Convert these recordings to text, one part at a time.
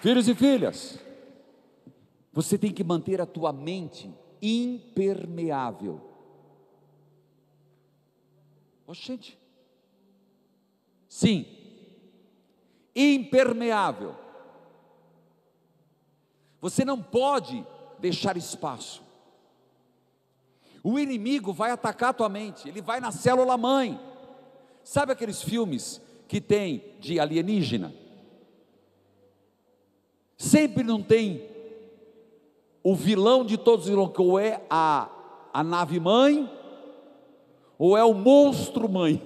Filhos e filhas, você tem que manter a tua mente impermeável. Oxente. Sim. Impermeável. Você não pode deixar espaço. O inimigo vai atacar a tua mente, ele vai na célula mãe. Sabe aqueles filmes que tem de alienígena? Sempre não tem o vilão de todos os vilões, que ou é a, a nave mãe, ou é o monstro mãe.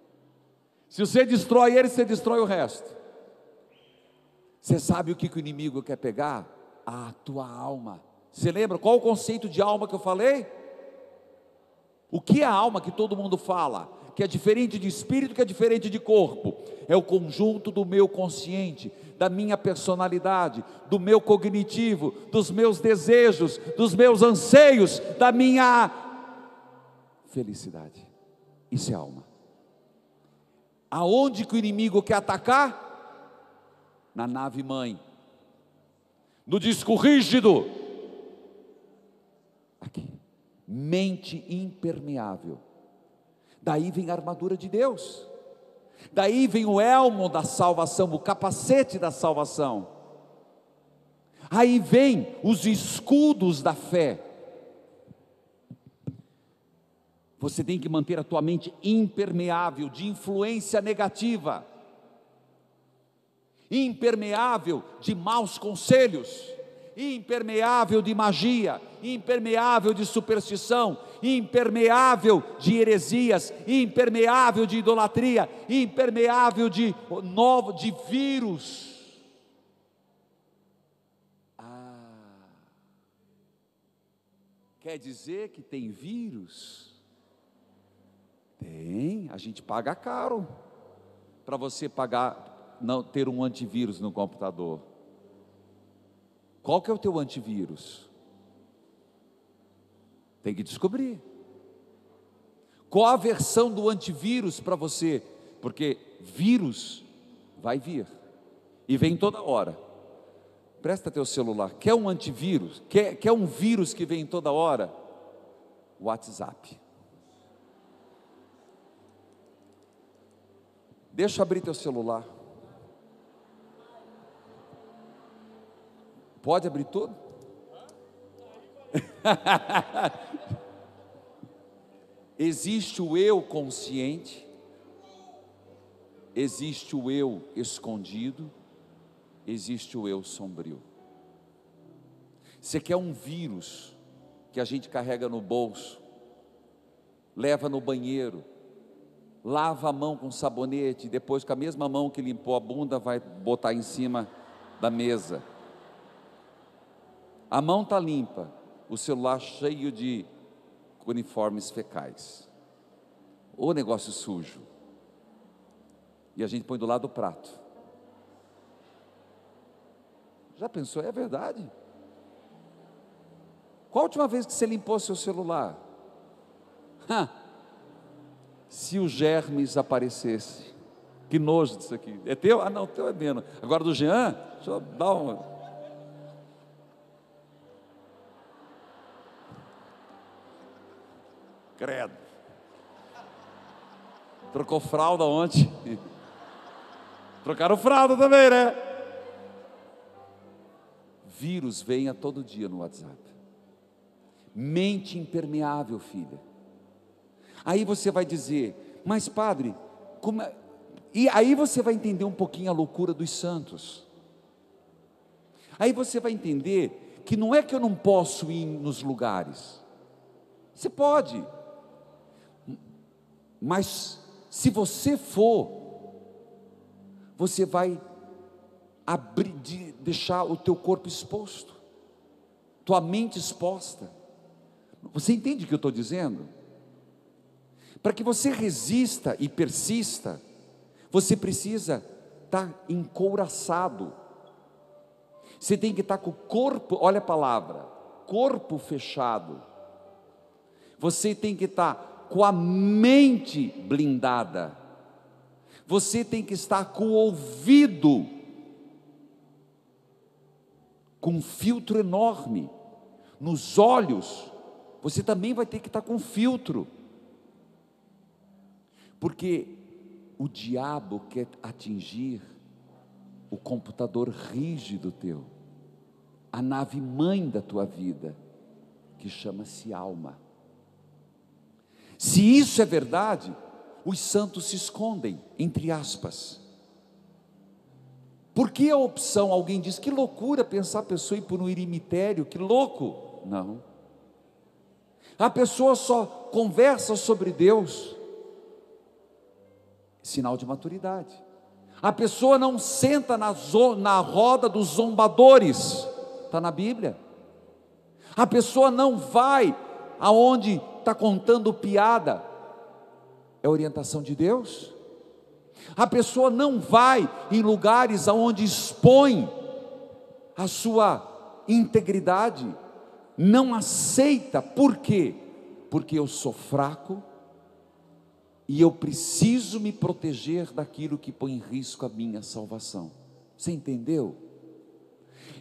Se você destrói ele, você destrói o resto. Você sabe o que, que o inimigo quer pegar? A tua alma. Você lembra qual o conceito de alma que eu falei? O que é a alma que todo mundo fala? Que é diferente de espírito, que é diferente de corpo. É o conjunto do meu consciente, da minha personalidade, do meu cognitivo, dos meus desejos, dos meus anseios, da minha felicidade. Isso é alma. Aonde que o inimigo quer atacar? Na nave mãe, no disco rígido. Aqui mente impermeável. Daí vem a armadura de Deus. Daí vem o elmo da salvação, o capacete da salvação. Aí vem os escudos da fé. Você tem que manter a tua mente impermeável de influência negativa, impermeável de maus conselhos impermeável de magia, impermeável de superstição, impermeável de heresias, impermeável de idolatria, impermeável de novo de vírus. Ah. Quer dizer que tem vírus? Tem, a gente paga caro para você pagar não ter um antivírus no computador. Qual que é o teu antivírus? Tem que descobrir. Qual a versão do antivírus para você? Porque vírus vai vir e vem toda hora. Presta teu celular. Quer um antivírus? Quer, quer um vírus que vem toda hora? WhatsApp. Deixa abrir teu celular. Pode abrir tudo? existe o eu consciente, existe o eu escondido, existe o eu sombrio. Você quer um vírus que a gente carrega no bolso, leva no banheiro, lava a mão com sabonete, depois com a mesma mão que limpou a bunda vai botar em cima da mesa. A mão está limpa, o celular cheio de uniformes fecais. Ou negócio sujo. E a gente põe do lado o prato. Já pensou? É verdade? Qual a última vez que você limpou seu celular? Ha! Se os germes aparecessem. Que nojo disso aqui. É teu? Ah, não, teu é menos. Agora do Jean, deixa eu dar uma. Credo. Trocou fralda ontem. Trocaram fralda também, né? Vírus vem a todo dia no WhatsApp. Mente impermeável, filha. Aí você vai dizer, mas padre, como é? E aí você vai entender um pouquinho a loucura dos santos. Aí você vai entender que não é que eu não posso ir nos lugares. Você pode. Mas se você for, você vai abrir, deixar o teu corpo exposto, tua mente exposta. Você entende o que eu estou dizendo? Para que você resista e persista, você precisa estar tá encouraçado. Você tem que estar tá com o corpo, olha a palavra, corpo fechado. Você tem que estar tá com a mente blindada, você tem que estar com o ouvido, com um filtro enorme, nos olhos, você também vai ter que estar com filtro, porque o diabo quer atingir o computador rígido teu, a nave mãe da tua vida, que chama-se alma. Se isso é verdade, os santos se escondem, entre aspas. Por que a opção? Alguém diz que loucura pensar a pessoa ir por um eremitério, que louco. Não. A pessoa só conversa sobre Deus, sinal de maturidade. A pessoa não senta na, na roda dos zombadores, está na Bíblia. A pessoa não vai aonde está contando piada, é orientação de Deus. A pessoa não vai em lugares aonde expõe a sua integridade, não aceita, por quê? Porque eu sou fraco e eu preciso me proteger daquilo que põe em risco a minha salvação. Você entendeu?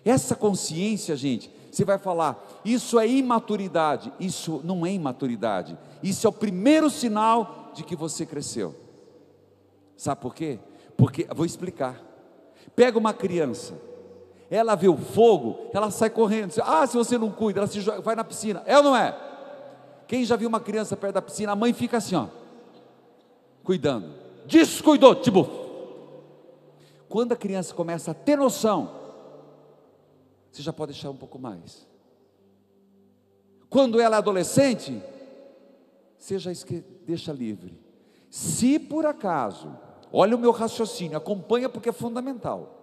Essa consciência, gente, você vai falar, isso é imaturidade. Isso não é imaturidade. Isso é o primeiro sinal de que você cresceu. Sabe por quê? Porque, vou explicar. Pega uma criança, ela vê o fogo, ela sai correndo. Ah, se você não cuida, ela se joga, vai na piscina. É ou não é? Quem já viu uma criança perto da piscina, a mãe fica assim, ó, cuidando. Descuidou, tipo. Quando a criança começa a ter noção você já pode deixar um pouco mais. Quando ela é adolescente, seja esque... deixa livre. Se por acaso, olha o meu raciocínio, acompanha porque é fundamental.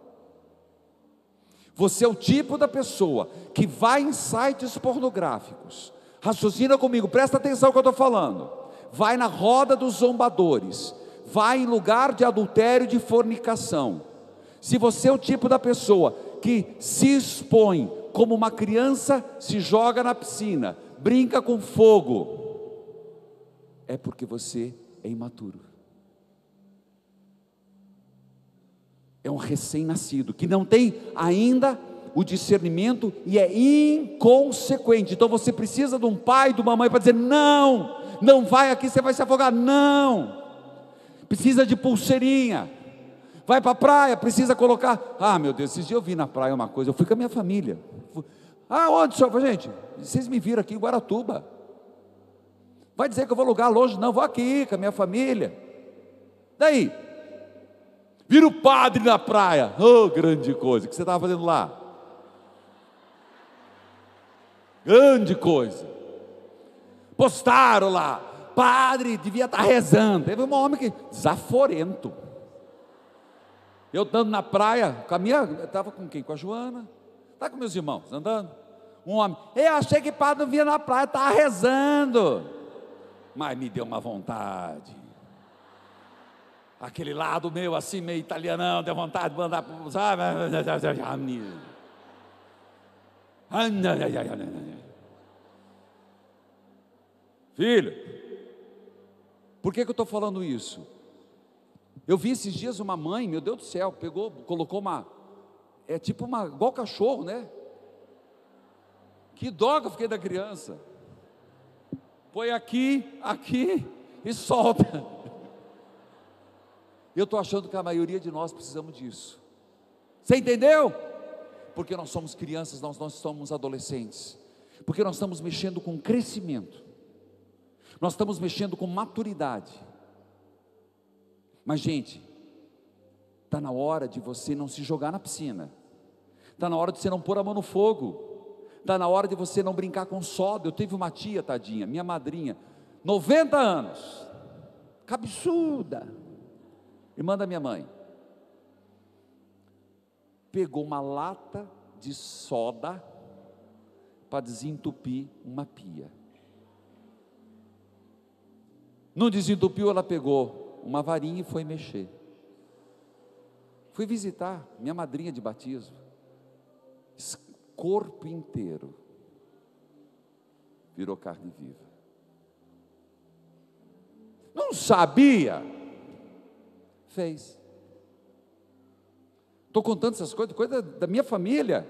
Você é o tipo da pessoa que vai em sites pornográficos. Raciocina comigo, presta atenção no que eu estou falando. Vai na roda dos zombadores, vai em lugar de adultério e de fornicação. Se você é o tipo da pessoa que se expõe como uma criança se joga na piscina, brinca com fogo, é porque você é imaturo. É um recém-nascido que não tem ainda o discernimento e é inconsequente. Então você precisa de um pai, de uma mãe para dizer: não, não vai aqui, você vai se afogar. Não, precisa de pulseirinha, Vai para a praia, precisa colocar. Ah, meu Deus, esses dias eu vi na praia uma coisa, eu fui com a minha família. Ah, onde, senhor? Gente, vocês me viram aqui em Guaratuba. Vai dizer que eu vou lugar longe? Não, vou aqui com a minha família. Daí, vira o padre na praia. Oh, grande coisa, o que você estava fazendo lá? Grande coisa. Postaram lá, padre devia estar tá rezando. Teve um homem que, desaforento. Eu andando na praia, com a minha, estava com quem? Com a Joana. Está com meus irmãos, andando. Um homem, eu achei que padre não vinha na praia, estava rezando. Mas me deu uma vontade. Aquele lado meu, assim, meio italianão, deu vontade de mandar, sabe? Filho, por que, que eu estou falando isso? Eu vi esses dias uma mãe, meu Deus do céu, pegou, colocou uma. É tipo uma. igual cachorro, né? Que dó que eu fiquei da criança. Põe aqui, aqui e solta. Eu estou achando que a maioria de nós precisamos disso. Você entendeu? Porque nós somos crianças, nós, não somos adolescentes. Porque nós estamos mexendo com crescimento. Nós estamos mexendo com maturidade mas, gente, está na hora de você não se jogar na piscina, está na hora de você não pôr a mão no fogo, está na hora de você não brincar com soda. Eu tive uma tia, tadinha, minha madrinha, 90 anos, cabeçuda, irmã da minha mãe, pegou uma lata de soda para desentupir uma pia. Não desentupiu, ela pegou uma varinha e foi mexer. Fui visitar minha madrinha de batismo, corpo inteiro virou carne viva. Não sabia, fez. Estou contando essas coisas, coisa da minha família,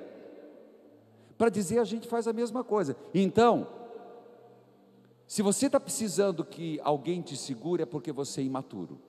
para dizer a gente faz a mesma coisa. Então, se você está precisando que alguém te segure, é porque você é imaturo.